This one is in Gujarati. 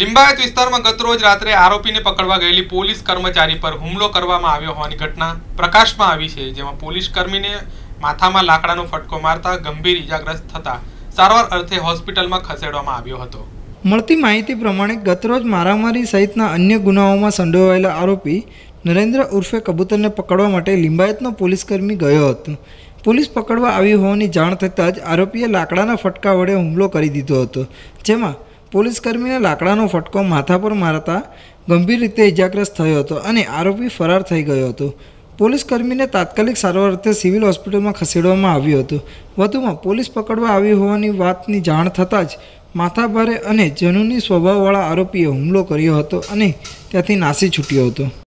લિંબાયત વિસ્તારમાં ગતરોજ રાત્રે આરોપીને પકડવા ગયેલી પોલીસ કર્મચારી પર હુમલો કરવામાં આવ્યો હોવાની ઘટના પ્રકાશમાં આવી છે જેમાં પોલીસ કર્મીને માથામાં લાકડાનો ફટકો મારતા ગંભીર ઇજાગ્રસ્ત થતા સારવાર અર્થે હોસ્પિટલમાં ખસેડવામાં આવ્યો હતો મળતી માહિતી પ્રમાણે ગતરોજ મારામારી સહિતના અન્ય ગુનાઓમાં સંડોવાયેલા આરોપી નરેન્દ્ર ઉર્ફે કબૂતરને પકડવા માટે લિંબાયતનો પોલીસકર્મી ગયો હતો પોલીસ પકડવા આવી હોવાની જાણ થતાં જ આરોપીએ લાકડાના ફટકા વડે હુમલો કરી દીધો હતો જેમાં પોલીસકર્મીને લાકડાનો ફટકો માથા પર મારતા ગંભીર રીતે ઇજાગ્રસ્ત થયો હતો અને આરોપી ફરાર થઈ ગયો હતો પોલીસકર્મીને તાત્કાલિક સારવાર અર્થે સિવિલ હોસ્પિટલમાં ખસેડવામાં આવ્યું હતું વધુમાં પોલીસ પકડવા આવી હોવાની વાતની જાણ થતાં જ માથાભારે અને જનૂની સ્વભાવવાળા આરોપીએ હુમલો કર્યો હતો અને ત્યાંથી નાસી છૂટ્યો હતો